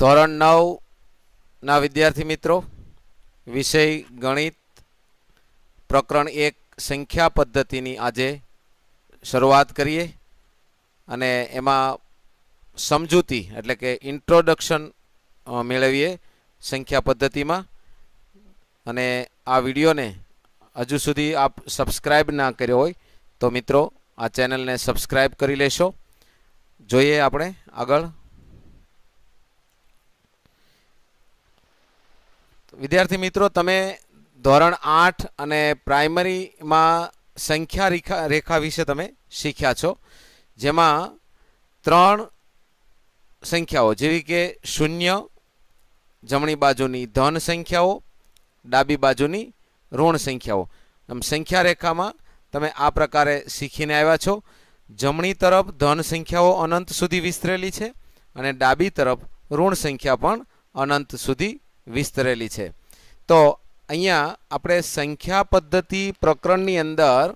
ધોરણ નવના વિદ્યાર્થી મિત્રો વિષય ગણિત પ્રકરણ એક સંખ્યા પદ્ધતિની આજે શરૂઆત કરીએ અને એમાં સમજૂતી એટલે કે ઇન્ટ્રોડક્શન મેળવીએ સંખ્યા પદ્ધતિમાં અને આ વિડીયોને હજુ સુધી આપ સબસ્ક્રાઈબ ના કર્યો હોય તો મિત્રો આ ચેનલને સબસ્ક્રાઈબ કરી લેશો જોઈએ આપણે આગળ વિદ્યાર્થી મિત્રો તમે ધોરણ આઠ અને પ્રાઇમરીમાં સંખ્યા રેખા રેખા વિશે તમે શીખ્યા છો જેમાં ત્રણ સંખ્યાઓ જેવી કે શૂન્ય જમણી બાજુની ધન સંખ્યાઓ ડાબી બાજુની ઋણ સંખ્યાઓ આમ સંખ્યા રેખામાં તમે આ પ્રકારે શીખીને આવ્યા છો જમણી તરફ ધન સંખ્યાઓ અનંત સુધી વિસ્તરેલી છે અને ડાબી તરફ ઋણ સંખ્યા પણ અનંત સુધી વિસ્તરેલી છે તો અહીંયા આપણે સંખ્યા પદ્ધતિ પ્રકરણની અંદર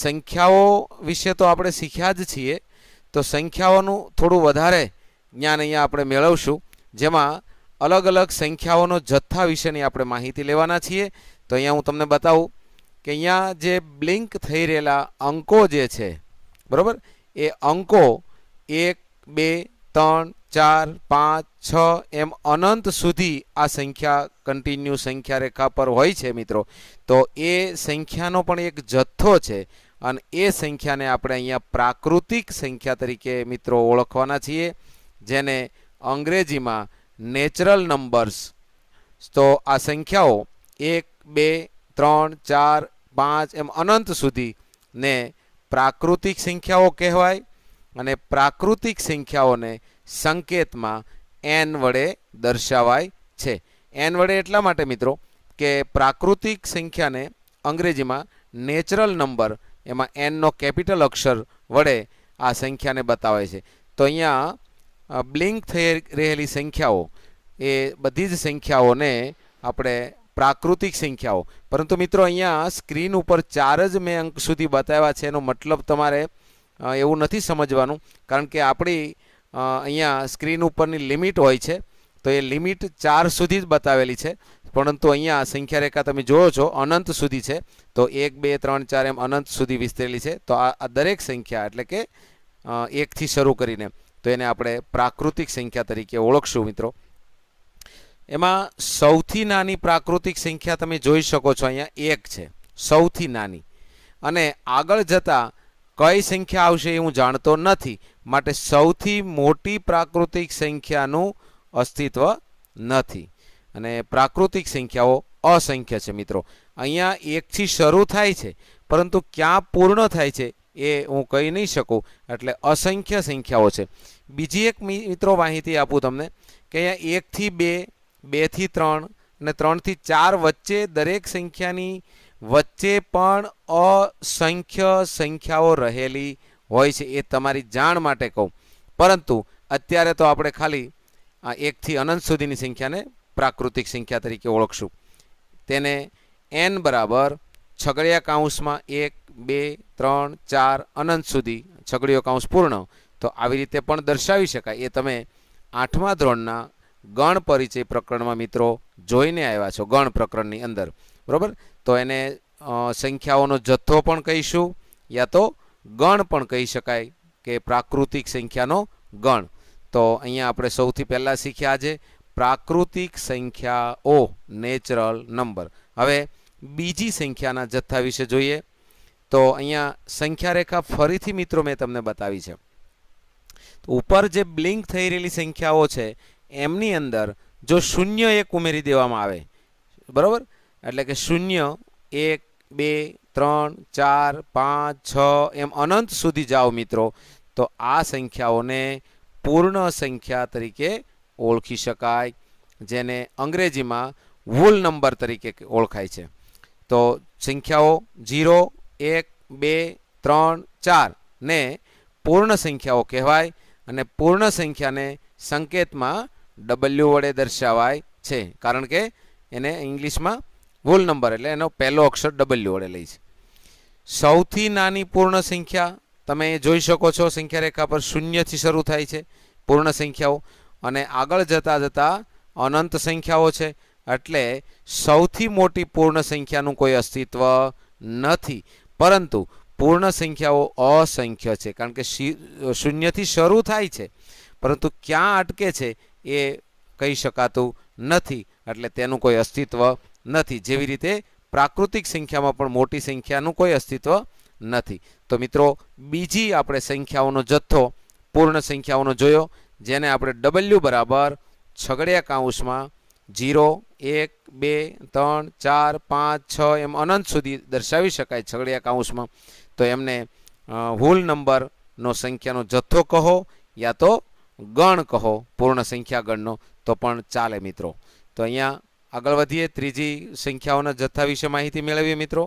સંખ્યાઓ વિશે તો આપણે શીખ્યા જ છીએ તો સંખ્યાઓનું થોડું વધારે જ્ઞાન અહીંયા આપણે મેળવશું જેમાં અલગ અલગ સંખ્યાઓનો જથ્થા વિશેની આપણે માહિતી લેવાના છીએ તો અહીંયા હું તમને બતાવું કે અહીંયા જે બ્લિંક થઈ રહેલા અંકો જે છે બરાબર એ અંકો એક બે ત્રણ ચાર પાંચ છ એમ અનંત સુધી આ સંખ્યા કન્ટિન્યુ સંખ્યા રેખા પર હોય છે મિત્રો તો એ સંખ્યાનો પણ એક જથ્થો છે અને એ સંખ્યાને આપણે અહીંયા પ્રાકૃતિક સંખ્યા તરીકે મિત્રો ઓળખવાના છીએ જેને અંગ્રેજીમાં નેચરલ નંબર્સ તો આ સંખ્યાઓ એક બે ત્રણ ચાર પાંચ એમ અનંત સુધી ને પ્રાકૃતિક સંખ્યાઓ કહેવાય અને પ્રાકૃતિક સંખ્યાઓને સંકેતમાં એન વડે દર્શાવાય છે એન વડે એટલા માટે મિત્રો કે પ્રાકૃતિક સંખ્યાને અંગ્રેજીમાં નેચરલ નંબર એમાં એનનો કેપિટલ અક્ષર વડે આ સંખ્યાને બતાવાય છે તો અહીંયા બ્લિંક થઈ રહેલી સંખ્યાઓ એ બધી જ સંખ્યાઓને આપણે પ્રાકૃતિક સંખ્યાઓ પરંતુ મિત્રો અહીંયા સ્ક્રીન ઉપર ચાર જ મેં અંક સુધી બતાવ્યા છે એનો મતલબ તમારે એવું નથી સમજવાનું કારણ કે આપણી અહીંયા સ્ક્રીન ઉપરની લિમિટ હોય છે તો એ લિમિટ ચાર સુધી જ બતાવેલી છે પરંતુ અહીંયા સંખ્યા રેખા તમે જોયો છો અનંત સુધી છે તો એક બે ત્રણ ચાર એમ અનંત સુધી વિસ્તરેલી છે તો આ દરેક સંખ્યા એટલે કે એકથી શરૂ કરીને તો એને આપણે પ્રાકૃતિક સંખ્યા તરીકે ઓળખશું મિત્રો એમાં સૌથી નાની પ્રાકૃતિક સંખ્યા તમે જોઈ શકો છો અહીંયા એક છે સૌથી નાની અને આગળ જતાં કઈ સંખ્યા આવશે એ હું જાણતો નથી માટે સૌથી મોટી પ્રાકૃતિક સંખ્યાનું અસ્તિત્વ નથી અને પ્રાકૃતિક સંખ્યાઓ અસંખ્ય છે મિત્રો અહીંયા એકથી શરૂ થાય છે પરંતુ ક્યાં પૂર્ણ થાય છે એ હું કહી નહીં શકું એટલે અસંખ્ય સંખ્યાઓ છે બીજી એક મિત્રો માહિતી આપું તમને કે અહીંયા એકથી બે બેથી ત્રણ અને ત્રણથી ચાર વચ્ચે દરેક સંખ્યાની વચ્ચે પણ અસંખ્ય સંખ્યાઓ રહેલી હોય છે એ તમારી જાણ માટે કહું પરંતુ અત્યારે તો આપણે ખાલી એકથી અનંત સુધીની સંખ્યાને પ્રાકૃતિક સંખ્યા તરીકે ઓળખશું તેને એન બરાબર છગડિયા કાઉન્સમાં એક બે ત્રણ ચાર અનંત સુધી છગડીયો કાઉન્સ પૂર્ણ તો આવી રીતે પણ દર્શાવી શકાય એ તમે આઠમા ધોરણના ગણ પરિચય પ્રકરણમાં મિત્રો જોઈને આવ્યા છો ગણ પ્રકરણની અંદર બરાબર તો એને સંખ્યાઓનો જથ્થો પણ કહીશું યા તો ગણ પણ કહી શકાય કે પ્રાકૃતિક સંખ્યાનો ગણ તો અહીંયા આપણે સૌથી પહેલાં શીખ્યા છે પ્રાકૃતિક સંખ્યાઓ નેચરલ નંબર હવે બીજી સંખ્યાના જથ્થા વિશે જોઈએ તો અહીંયા સંખ્યા રેખા ફરીથી મિત્રો મેં તમને બતાવી છે ઉપર જે બ્લિંક થઈ રહેલી સંખ્યાઓ છે એમની અંદર જો શૂન્ય એક ઉમેરી દેવામાં આવે બરાબર એટલે કે શૂન્ય એક બે ત્રણ ચાર પાંચ છ એમ અનંત સુધી જાઓ મિત્રો તો આ સંખ્યાઓને પૂર્ણ સંખ્યા તરીકે ઓળખી શકાય જેને અંગ્રેજીમાં વૂલ નંબર તરીકે ઓળખાય છે તો સંખ્યાઓ ઝીરો એક બે ત્રણ ચાર ને પૂર્ણ સંખ્યાઓ કહેવાય અને પૂર્ણ સંખ્યાને સંકેતમાં ડબલ્યુ વડે દર્શાવાય છે કારણ કે એને ઇંગ્લિશમાં વોલ નંબર એટલે એનો પહેલો અક્ષર ડબલ્યુ વડે લઈ છે સૌથી નાની પૂર્ણ સંખ્યા તમે જોઈ શકો છો સંખ્યા રેખા પર શૂન્યથી શરૂ થાય છે પૂર્ણ સંખ્યાઓ અને આગળ જતા જતા અનંત સંખ્યાઓ છે એટલે સૌથી મોટી પૂર્ણ સંખ્યાનું કોઈ અસ્તિત્વ નથી પરંતુ પૂર્ણ સંખ્યાઓ અસંખ્ય છે કારણ કે શૂન્યથી શરૂ થાય છે પરંતુ ક્યાં અટકે છે એ કહી શકાતું નથી એટલે તેનું કોઈ અસ્તિત્વ નથી જેવી રીતે પ્રાકૃતિક સંખ્યામાં પણ મોટી સંખ્યાનું કોઈ અસ્તિત્વ નથી તો મિત્રો બીજી આપણે સંખ્યાઓનો જથ્થો પૂર્ણ સંખ્યાઓનો જોયો જેને આપણે ડબલ્યુ બરાબર છગડિયા કાઉસમાં જીરો એક બે ત્રણ ચાર પાંચ છ એમ અનંત સુધી દર્શાવી શકાય છગડિયા કાઉસમાં તો એમને હોલ નંબરનો સંખ્યાનો જથ્થો કહો યા તો ગણ કહો પૂર્ણ સંખ્યા ગણનો તો પણ ચાલે મિત્રો તો અહીંયા આગળ વધીએ ત્રીજી સંખ્યાઓના જથ્થા વિશે માહિતી મેળવીએ મિત્રો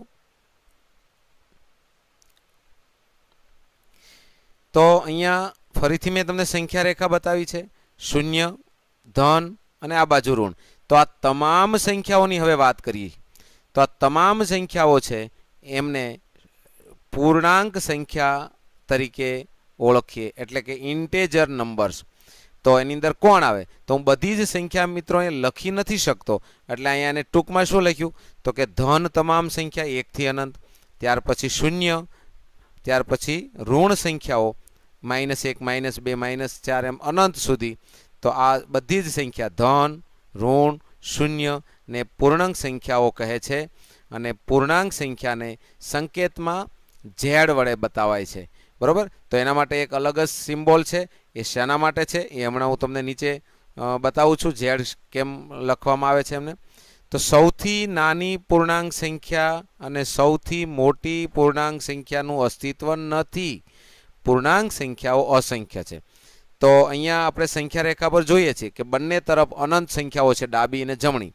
તો અહીંયા ફરીથી મેં તમને સંખ્યા રેખા બતાવી છે શૂન્ય ધન અને આ બાજુ ઋણ તો આ તમામ સંખ્યાઓની હવે વાત કરીએ તો આ તમામ સંખ્યાઓ છે એમને પૂર્ણાંક સંખ્યા તરીકે ઓળખીએ એટલે કે ઇન્ટેજર નંબર્સ તો એની અંદર કોણ આવે તો હું બધી જ સંખ્યા મિત્રો અહીંયા લખી નથી શકતો એટલે અહીંયા એને ટૂંકમાં શું લખ્યું તો કે ધન તમામ સંખ્યા એકથી અનંત ત્યાર પછી શૂન્ય ત્યાર પછી ઋણ સંખ્યાઓ માઇનસ એક માઇનસ બે માઇનસ ચાર એમ અનંત સુધી તો આ બધી જ સંખ્યા ધન ઋણ શૂન્ય ને પૂર્ણાંક સંખ્યાઓ કહે છે અને પૂર્ણાંક સંખ્યાને સંકેતમાં ઝેડ વડે બતાવાય છે બરાબર તો એના માટે એક અલગ જ સિમ્બોલ છે એ શેના માટે છે એ હમણાં હું તમને નીચે બતાવું છું ઝેડ કેમ લખવામાં આવે છે એમને તો સૌથી નાની પૂર્ણાંક સંખ્યા અને સૌથી મોટી પૂર્ણાંક સંખ્યાનું અસ્તિત્વ નથી પૂર્ણાંક સંખ્યાઓ અસંખ્ય છે તો અહીંયા આપણે સંખ્યા રેખા પર જોઈએ છીએ કે બંને તરફ અનંત સંખ્યાઓ છે ડાબી અને જમણી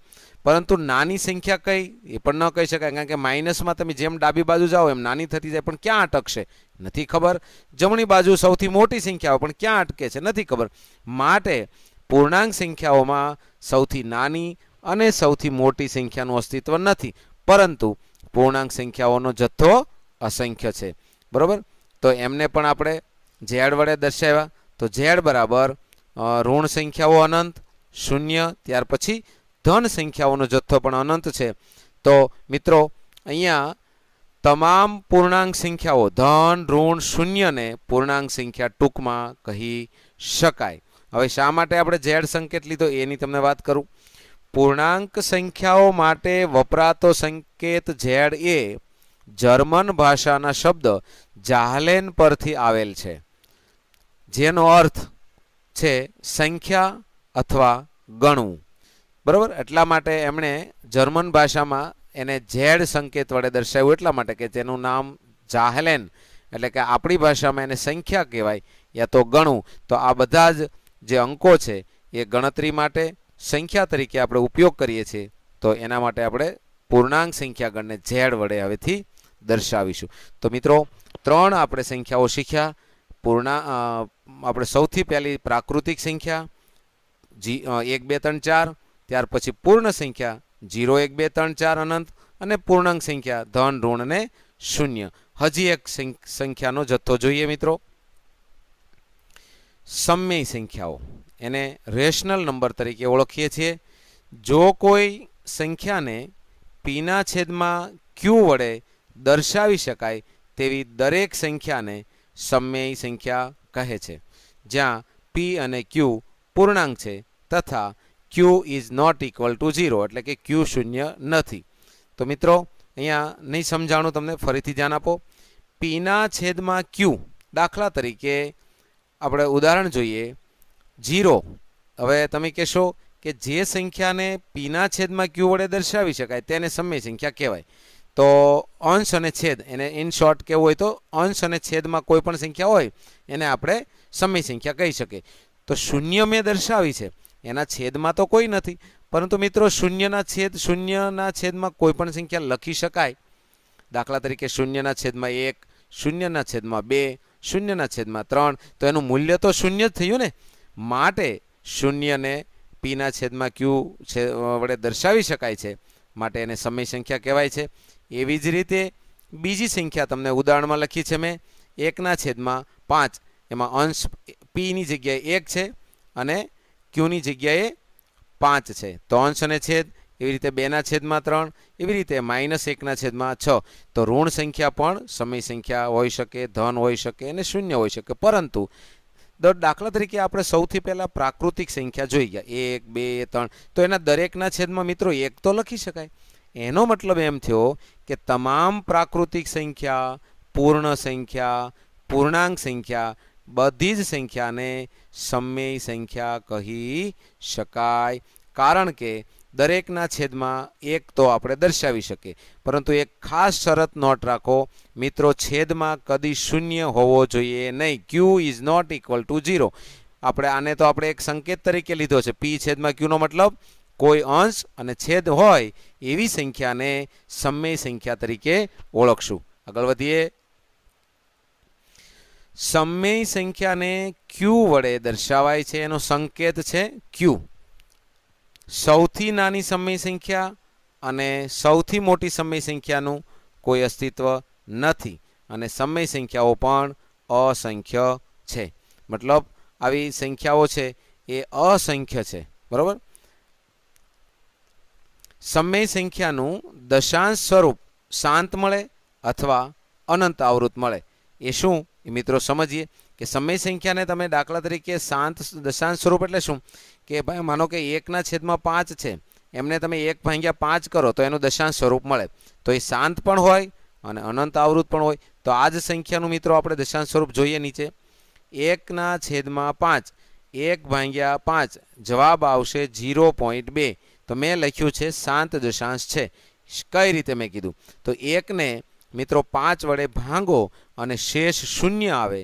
પરંતુ નાની સંખ્યા કઈ એ પણ ન કહી શકાય કારણ કે માઇનસમાં તમે જેમ ડાબી બાજુ જાઓ એમ નાની થતી જાય પણ ક્યાં અટકશે નથી ખબર જમણી બાજુ સૌથી મોટી સંખ્યાઓ પણ ક્યાં અટકે છે નથી ખબર માટે પૂર્ણાંક સંખ્યાઓમાં સૌથી નાની અને સૌથી મોટી સંખ્યાનું અસ્તિત્વ નથી પરંતુ પૂર્ણાંક સંખ્યાઓનો જથ્થો અસંખ્ય છે બરાબર તો એમને પણ આપણે ઝેડ વડે દર્શાવ્યા તો ઝેડ બરાબર ઋણ સંખ્યાઓ અનંત શૂન્ય ત્યાર પછી ધન સંખ્યાઓનો જથ્થો પણ અનંત છે તો મિત્રો અહીંયા તમામ પૂર્ણાંક સંખ્યાઓ ધન ઋણ શૂન્યને પૂર્ણાંક સંખ્યા ટૂંકમાં કહી શકાય હવે શા માટે આપણે ઝેડ સંકેત લીધો એની તમને વાત કરું પૂર્ણાંક સંખ્યાઓ માટે વપરાતો સંકેત ઝેડ એ જર્મન ભાષાના શબ્દ જાહલેન પરથી આવેલ છે જેનો અર્થ છે સંખ્યા અથવા ગણવું બરાબર એટલા માટે એમણે જર્મન ભાષામાં એને ઝેડ સંકેત વડે દર્શાવ્યું એટલા માટે કે જેનું નામ જાહેલેન એટલે કે આપણી ભાષામાં એને સંખ્યા કહેવાય યા તો ગણું તો આ બધા જ જે અંકો છે એ ગણતરી માટે સંખ્યા તરીકે આપણે ઉપયોગ કરીએ છીએ તો એના માટે આપણે પૂર્ણાંક સંખ્યા ગણને ઝેડ વડે હવેથી દર્શાવીશું તો મિત્રો ત્રણ આપણે સંખ્યાઓ શીખ્યા પૂર્ણા આપણે સૌથી પહેલી પ્રાકૃતિક સંખ્યા જી એક બે ત્રણ ચાર ત્યાર પછી પૂર્ણ સંખ્યા જીરો એક બે ત્રણ ચાર અનંત અને પૂર્ણાંક સંખ્યા ધન ઋણ ને શૂન્ય હજી એક સંખ્યાનો જથ્થો જોઈએ મિત્રો સમય સંખ્યાઓ એને રેશનલ નંબર તરીકે ઓળખીએ છીએ જો કોઈ સંખ્યાને પીના છેદમાં ક્યુ વડે દર્શાવી શકાય તેવી દરેક સંખ્યાને સમ્યય સંખ્યા કહે છે જ્યાં પી અને ક્યુ પૂર્ણાંક છે તથા Q is not equal to zero એટલે કે ક્યુ શૂન્ય નથી તો મિત્રો અહીંયા નહીં સમજાણું તમને ફરીથી ધ્યાન આપો પીના છેદમાં ક્યુ દાખલા તરીકે આપણે ઉદાહરણ જોઈએ ઝીરો હવે તમે કહેશો કે જે સંખ્યાને પીના છેદમાં ક્યુ વડે દર્શાવી શકાય તેને સમય સંખ્યા કહેવાય તો અંશ અને છેદ એને ઇન શોર્ટ કેવું હોય તો અંશ અને છેદમાં કોઈ પણ સંખ્યા હોય એને આપણે સમય સંખ્યા કહી શકીએ તો શૂન્ય મેં દર્શાવી છે એના છેદમાં તો કોઈ નથી પરંતુ મિત્રો શૂન્યના છેદ શૂન્યના છેદમાં કોઈ પણ સંખ્યા લખી શકાય દાખલા તરીકે શૂન્યના છેદમાં એક શૂન્યના છેદમાં બે શૂન્યના છેદમાં ત્રણ તો એનું મૂલ્ય તો શૂન્ય જ થયું ને માટે શૂન્યને પીના છેદમાં ક્યુ છે વડે દર્શાવી શકાય છે માટે એને સમય સંખ્યા કહેવાય છે એવી જ રીતે બીજી સંખ્યા તમને ઉદાહરણમાં લખી છે મેં એકના છેદમાં પાંચ એમાં અંશ પીની જગ્યાએ એક છે અને ક્યુની જગ્યાએ પાંચ છે ત્રણ છે અને છેદ એવી રીતે બેના છેદમાં ત્રણ એવી રીતે માઇનસ એકના છેદમાં છ તો ઋણ સંખ્યા પણ સમય સંખ્યા હોઈ શકે ધન હોઈ શકે અને શૂન્ય હોઈ શકે પરંતુ દર દાખલા તરીકે આપણે સૌથી પહેલાં પ્રાકૃતિક સંખ્યા જોઈ ગયા એક બે ત્રણ તો એના દરેકના છેદમાં મિત્રો એક તો લખી શકાય એનો મતલબ એમ થયો કે તમામ પ્રાકૃતિક સંખ્યા પૂર્ણ સંખ્યા પૂર્ણાંક સંખ્યા બધી જ સંખ્યાને સમય સંખ્યા કહી શકાય કારણ કે દરેકના છેદમાં એક તો આપણે દર્શાવી શકીએ પરંતુ એક ખાસ શરત નોટ રાખો મિત્રો છેદમાં કદી શૂન્ય હોવો જોઈએ નહીં Q is not equal to zero આપણે આને તો આપણે એક સંકેત તરીકે લીધો છે પી છેદમાં ક્યુનો મતલબ કોઈ અંશ અને છેદ હોય એવી સંખ્યાને સમય સંખ્યા તરીકે ઓળખશું આગળ વધીએ સમય સંખ્યાને ક્યુ વડે દર્શાવાય છે એનો સંકેત છે ક્યુ સૌથી નાની સમય સંખ્યા અને સૌથી મોટી સમય સંખ્યાનું કોઈ અસ્તિત્વ નથી અને સમય સંખ્યાઓ પણ અસંખ્ય છે મતલબ આવી સંખ્યાઓ છે એ અસંખ્ય છે બરાબર સમય સંખ્યાનું દશાંશ સ્વરૂપ શાંત મળે અથવા અનંત આવૃત મળે એ શું એ મિત્રો સમજીએ કે સમય સંખ્યાને તમે દાખલા તરીકે શાંત દશાંશ સ્વરૂપ એટલે શું કે ભાઈ માનો કે એકના છેદમાં પાંચ છે એમને તમે એક ભાંગ્યા પાંચ કરો તો એનું દશાંશ સ્વરૂપ મળે તો એ શાંત પણ હોય અને અનંત આવૃત પણ હોય તો આ જ સંખ્યાનું મિત્રો આપણે દશાંશ સ્વરૂપ જોઈએ નીચે એકના છેદમાં પાંચ એક ભાંગ્યા પાંચ જવાબ આવશે ઝીરો પોઈન્ટ બે તો મેં લખ્યું છે શાંત દશાંશ છે કઈ રીતે મેં કીધું તો એકને મિત્રો પાંચ વડે ભાંગો અને શેષ શૂન્ય આવે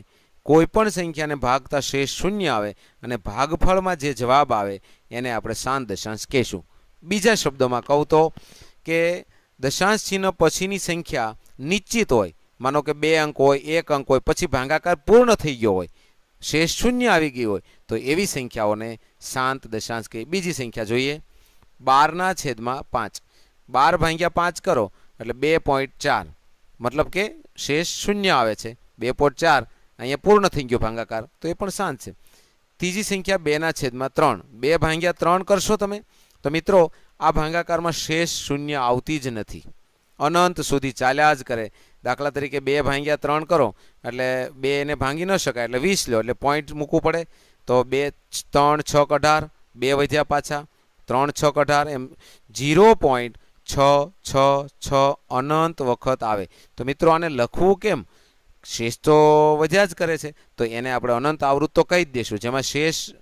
કોઈ પણ સંખ્યાને ભાગતા શેષ શૂન્ય આવે અને ભાગફળમાં જે જવાબ આવે એને આપણે શાંત દશાંશ કહેશું બીજા શબ્દોમાં કહું તો કે દશાંશ ચિહ્ન પછીની સંખ્યા નિશ્ચિત હોય માનો કે બે અંક હોય એક અંક હોય પછી ભાંગાકાર પૂર્ણ થઈ ગયો હોય શેષ શૂન્ય આવી ગઈ હોય તો એવી સંખ્યાઓને શાંત દશાંશ કહે બીજી સંખ્યા જોઈએ બારના છેદમાં પાંચ બાર ભાંગ્યા પાંચ કરો એટલે બે પોઈન્ટ ચાર मतलब के शेष शून्य आवे छे 2.4 અહીંયા પૂર્ણ થઈ ગયો ભાંગાકાર તો એ પણ શાંત છે તીજી સંખ્યા 2 ના છેદમાં 3 2 ભાગ્યા 3 કરશો તમે તો મિત્રો આ ભાંગાકારમાં શેષ શૂન્ય આવતી જ નથી અનંત સુધી ચાલ્યા જ કરે દાખલા તરીકે 2 ભાગ્યા 3 કરો એટલે 2 એને ભાંગી ન શકાય એટલે 20 લો એટલે પોઈન્ટ મૂકવું પડે તો 2 3 6 18 2 વધ્યા પાછા 3 6 18 0. છ છ છ અનંત વખત આવે તો મિત્રો આને લખવું કેમ શેષ તો વધ્યા જ કરે છે તો એને આપણે અનંત આવૃત્ત તો કહી જ દઈશું જેમાં શેષ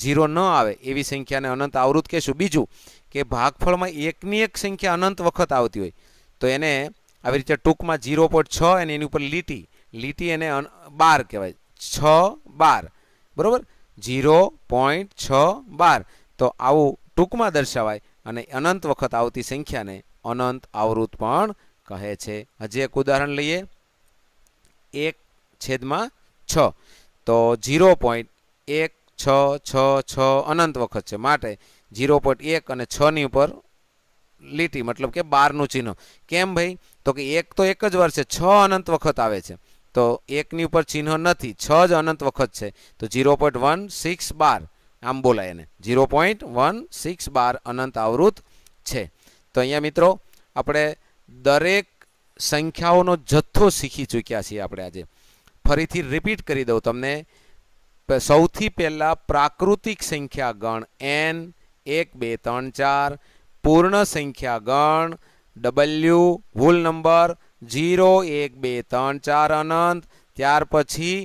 ઝીરો ન આવે એવી સંખ્યાને અનંત આવૃત્ત કહેશું બીજું કે ભાગફળમાં એકની એક સંખ્યા અનંત વખત આવતી હોય તો એને આવી રીતે ટૂંકમાં ઝીરો પોઈન્ટ છ અને એની ઉપર લીટી લીટી એને બાર કહેવાય છ બાર બરાબર ઝીરો પોઈન્ટ છ બાર તો આવું ટૂંકમાં દર્શાવાય અને અનંત વખત આવતી સંખ્યાને અનંત આવૃત પણ કહે છે હજી એક ઉદાહરણ લઈએ એક છેદમાં છ તો ઝીરો પોઈન્ટ એક છ છ છ અનંત વખત છે માટે ઝીરો પોઈન્ટ એક અને છની ઉપર લીટી મતલબ કે બારનું ચિહ્ન કેમ ભાઈ તો કે એક તો એક જ વાર છે છ અનંત વખત આવે છે તો એકની ઉપર ચિહ્ન નથી છ જ અનંત વખત છે તો zero point one six bar આમ બોલાય એને zero point one six bar અનંત આવૃત છે તો અહીંયા મિત્રો આપણે દરેક સંખ્યાઓનો જથ્થો શીખી ચૂક્યા છીએ આપણે આજે ફરીથી રિપીટ કરી દઉં તમને સૌથી પહેલાં પ્રાકૃતિક સંખ્યા ગણ એન એક બે ત્રણ ચાર પૂર્ણ સંખ્યા ગણ ડબલ્યુ ભૂલ નંબર જીરો એક બે ત્રણ ચાર અનંત ત્યાર પછી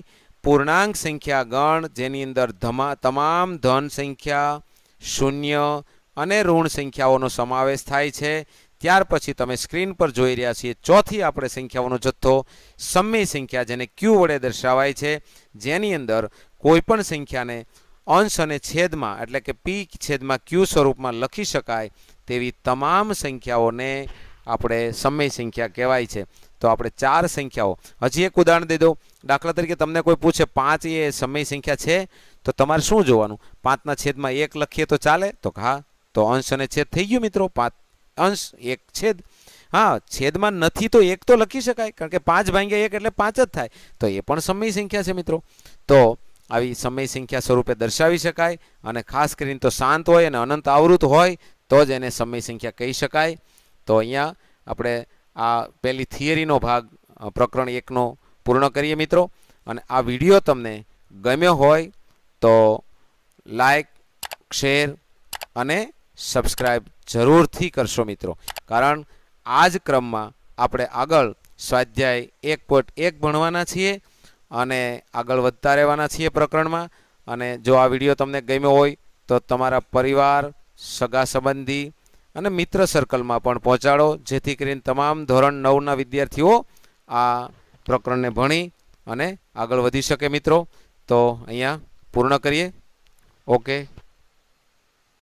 પૂર્ણાંક સંખ્યા ગણ જેની અંદર તમામ ધન સંખ્યા શૂન્ય અને ઋણ સંખ્યાઓનો સમાવેશ થાય છે ત્યાર પછી તમે સ્ક્રીન પર જોઈ રહ્યા છીએ ચોથી આપણે સંખ્યાઓનો જથ્થો સમય સંખ્યા જેને ક્યુ વડે દર્શાવાય છે જેની અંદર કોઈપણ સંખ્યાને અંશ અને છેદમાં એટલે કે પી છેદમાં ક્યુ સ્વરૂપમાં લખી શકાય તેવી તમામ સંખ્યાઓને આપણે સમય સંખ્યા કહેવાય છે તો આપણે ચાર સંખ્યાઓ હજી એક ઉદાહરણ દઈ દઉં દાખલા તરીકે તમને કોઈ પૂછે પાંચ એ સમય સંખ્યા છે તો તમારે શું જોવાનું પાંચના છેદમાં એક લખીએ તો ચાલે તો હા તો અંશ અને છેદ થઈ ગયું મિત્રો પાંચ અંશ એક છેદ હા છેદમાં નથી તો એક તો લખી શકાય કારણ કે પાંચ ભાંગ્યા એક એટલે પાંચ જ થાય તો એ પણ સમય સંખ્યા છે મિત્રો તો આવી સમય સંખ્યા સ્વરૂપે દર્શાવી શકાય અને ખાસ કરીને તો શાંત હોય અને અનંત આવૃત હોય તો જ એને સમય સંખ્યા કહી શકાય તો અહીંયા આપણે આ પહેલી થિયરીનો ભાગ પ્રકરણ એકનો પૂર્ણ કરીએ મિત્રો અને આ વિડીયો તમને ગમ્યો હોય તો લાઈક શેર અને સબસ્ક્રાઈબ જરૂરથી કરશો મિત્રો કારણ આ જ ક્રમમાં આપણે આગળ સ્વાધ્યાય એક પોઈન્ટ એક ભણવાના છીએ અને આગળ વધતા રહેવાના છીએ પ્રકરણમાં અને જો આ વિડીયો તમને ગમ્યો હોય તો તમારા પરિવાર સગા સંબંધી અને મિત્ર સર્કલમાં પણ પહોંચાડો જેથી કરીને તમામ ધોરણ નવના વિદ્યાર્થીઓ આ પ્રકરણને ભણી અને આગળ વધી શકે મિત્રો તો અહીંયા પૂર્ણ કરીએ ઓકે